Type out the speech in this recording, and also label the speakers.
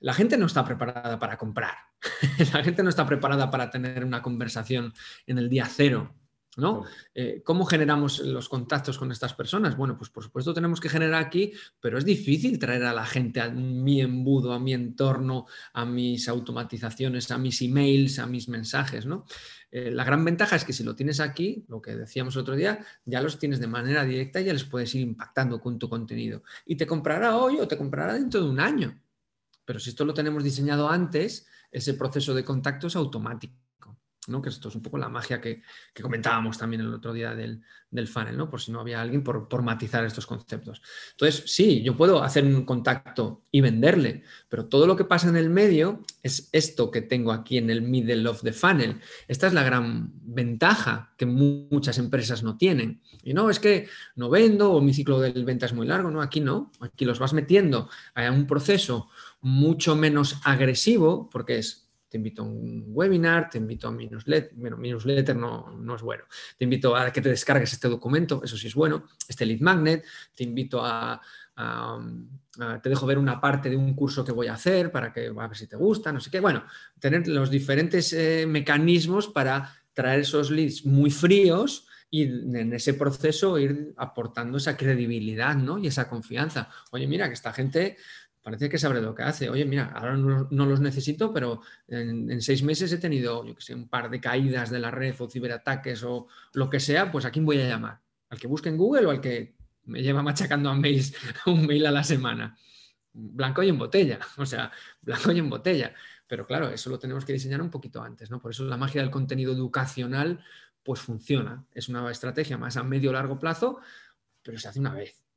Speaker 1: la gente no está preparada para comprar, la gente no está preparada para tener una conversación en el día cero. ¿No? Eh, ¿Cómo generamos los contactos con estas personas? Bueno, pues por supuesto tenemos que generar aquí, pero es difícil traer a la gente a mi embudo, a mi entorno, a mis automatizaciones, a mis emails, a mis mensajes, ¿no? Eh, la gran ventaja es que si lo tienes aquí, lo que decíamos el otro día, ya los tienes de manera directa y ya les puedes ir impactando con tu contenido. Y te comprará hoy o te comprará dentro de un año. Pero si esto lo tenemos diseñado antes, ese proceso de contacto es automático. Que esto es un poco la magia que, comentábamos también el otro día del, del funnel, ¿no? Por si no había alguien por, por, matizar estos conceptos. Entonces, sí, yo puedo hacer un contacto y venderle, pero todo lo que pasa en el medio es esto que tengo aquí en el middle of the funnel. Esta es la gran ventaja que muchas empresas no tienen. Y no, es que no vendo o mi ciclo de venta es muy largo, ¿no? Aquí no, aquí los vas metiendo a un proceso mucho menos agresivo, porque es te invito a un webinar, te invito a mi newsletter, bueno, mi newsletter no, no es bueno, te invito a que te descargues este documento, eso sí es bueno, este lead magnet, te invito a, te dejo ver una parte de un curso que voy a hacer para que a ver si te gusta, no sé qué, bueno, tener los diferentes eh, mecanismos para traer esos leads muy fríos y en ese proceso ir aportando esa credibilidad y esa confianza. Oye, mira, que esta gente parece que sabe lo que hace. Oye, mira, ahora no, los necesito, pero en, seis meses he tenido, yo que sé, un par de caídas de la red o ciberataques o lo que sea, pues ¿a quién voy a llamar? ¿Al que busque en Google o al que me lleva machacando a mails, un mail a la semana? Blanco y en botella, o sea, blanco y en botella. Pero claro, eso lo tenemos que diseñar un poquito antes, ¿no? Por eso la magia del contenido educacional, pues funciona. Es una estrategia más a medio largo plazo, pero se hace una vez.